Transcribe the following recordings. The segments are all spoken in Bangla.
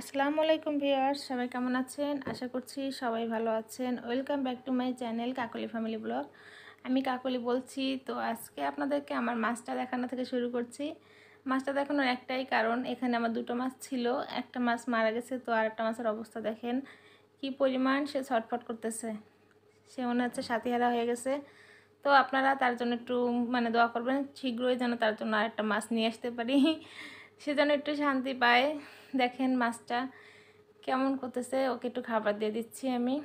আসসালামু আলাইকুম ভিউয়ার্স সবাই কেমন আছেন আশা করছি সবাই ভালো আছেন welcome back to my channel Kakoli family vlog আমি কাকলি বলছি তো আজকে আপনাদেরকে আমার মাছটা দেখানো থেকে শুরু করছি মাছটা দেখানোর একটাই কারণ এখানে আমার দুটো মাছ ছিল একটা মাছ মারা গেছে তো আর একটা মাছের অবস্থা দেখেন কি পরিমাণ সে ছটফট করতেছে সে মনে হচ্ছে সাথীহারা হয়ে গেছে তো আপনারা তার জন্য একটু মানে দোয়া করবেন শীঘ্রই যেন তার জন্য আর একটা মাছ নিয়ে আসতে পারি সে যেন একটু শান্তি পায় দেখেন মাছটা কেমন করতেছে ওকে একটু খাবার দিয়ে দিচ্ছি আমি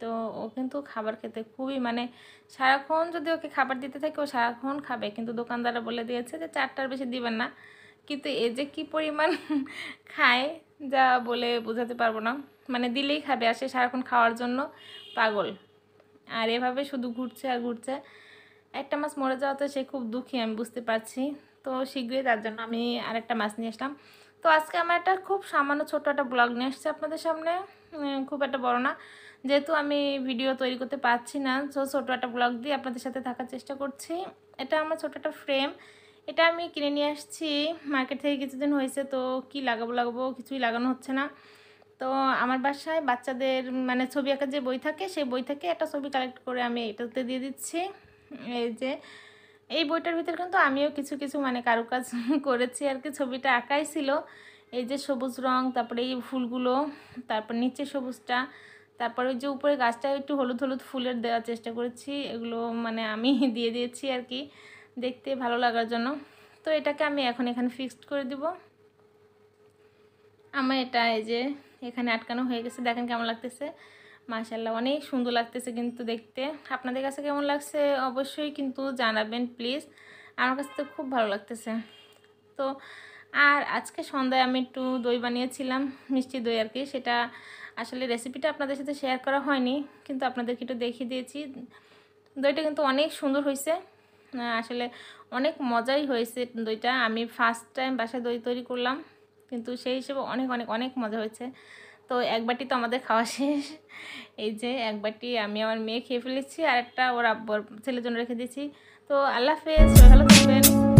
তো ও কিন্তু খাবার খেতে খুবই মানে সারাক্ষণ যদি ওকে খাবার দিতে থাকে ও সারাক্ষণ খাবে কিন্তু দোকানদাররা বলে দিয়েছে যে চারটার বেশি দিবেন না কিন্তু এ যে কী পরিমাণ খায় যা বলে বোঝাতে পারবো না মানে দিলেই খাবে আর সে সারাক্ষণ খাওয়ার জন্য পাগল আর এভাবে শুধু ঘুরছে আর ঘুরছে একটা মাছ মরে যাওয়াতে সে খুব দুঃখী আমি বুঝতে পারছি তো শীঘ্রই তার জন্য আমি আরেকটা মাছ নিয়ে আসলাম তো আজকে আমার একটা খুব সামান্য ছোট একটা ব্লগ নিয়ে এসছে আপনাদের সামনে খুব একটা বড় না যেহেতু আমি ভিডিও তৈরি করতে পারছি না তো ছোটো একটা ব্লগ দিয়ে আপনাদের সাথে থাকার চেষ্টা করছি এটা আমার ছোটো একটা ফ্রেম এটা আমি কিনে নিয়ে আসছি মার্কেট থেকে কিছুদিন হয়েছে তো কি লাগাবো লাগাবো কিছুই লাগানো হচ্ছে না তো আমার বাসায় বাচ্চাদের মানে ছবি আঁকার যে বই থাকে সেই বই থেকে একটা ছবি কালেক্ট করে আমি এটাতে দিয়ে দিচ্ছি এই যে এই বইটার ভিতর কিন্তু আমিও কিছু কিছু মানে কারুকাজ করেছি আর কি ছবিটা আঁকাই ছিল এই যে সবুজ রং তারপরে এই ফুলগুলো তারপর নিচে সবুজটা তারপরে ওই যে উপরে গাছটা একটু হলুদ হলুদ ফুলের দেওয়ার চেষ্টা করেছি এগুলো মানে আমি দিয়ে দিয়েছি আর কি দেখতে ভালো লাগার জন্য তো এটাকে আমি এখন এখানে ফিক্সড করে দিব আমার এটা এই যে এখানে আটকানো হয়ে গেছে দেখেন কেমন লাগতেছে মাশাল্লাহ অনেক সুন্দর লাগতেছে কিন্তু দেখতে আপনাদের কাছে কেমন লাগছে অবশ্যই কিন্তু জানাবেন প্লিজ আমার কাছে তো খুব ভালো লাগতেছে তো আর আজকে সন্ধ্যায় আমি একটু দই বানিয়েছিলাম মিষ্টি দই আর কি সেটা আসলে রেসিপিটা আপনাদের সাথে শেয়ার করা হয়নি কিন্তু আপনাদেরকে একটু দেখিয়ে দিয়েছি দইটা কিন্তু অনেক সুন্দর হয়েছে আসলে অনেক মজাই হয়েছে দইটা আমি ফার্স্ট টাইম বাসায় দই তৈরি করলাম কিন্তু সেই হিসেবে অনেক অনেক অনেক মজা হয়েছে তো এক বাটি তো আমাদের খাওয়া শেষ এই যে এক বাটি আমি আমার মেয়ে খেয়ে ফেলেছি আর একটা ওর আব্বর ছেলের জন্য রেখে দিয়েছি তো আল্লাহ হাফেজ ভালো থাকবেন